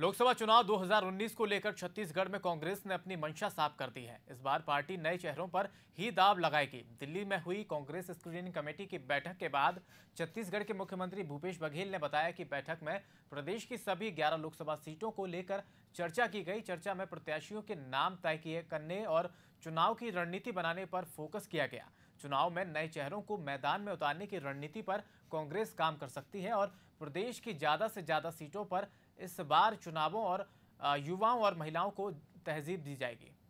लोकसभा चुनाव 2019 को लेकर छत्तीसगढ़ में कांग्रेस ने अपनी मंशा साफ कर दी है इस बार पार्टी नए चेहरों पर ही दाव लगाएगी दिल्ली में हुई कांग्रेस स्क्रीनिंग कमेटी की बैठक के बाद छत्तीसगढ़ के मुख्यमंत्री भूपेश बघेल ने बताया कि बैठक में प्रदेश की सभी 11 लोकसभा सीटों को लेकर चर्चा की गई चर्चा में प्रत्याशियों के नाम तय किए करने और चुनाव की रणनीति बनाने पर फोकस किया गया चुनाव में नए चेहरों को मैदान में उतारने की रणनीति पर कांग्रेस काम कर सकती है और प्रदेश की ज़्यादा से ज़्यादा सीटों पर इस बार चुनावों और युवाओं और महिलाओं को तहजीब दी जाएगी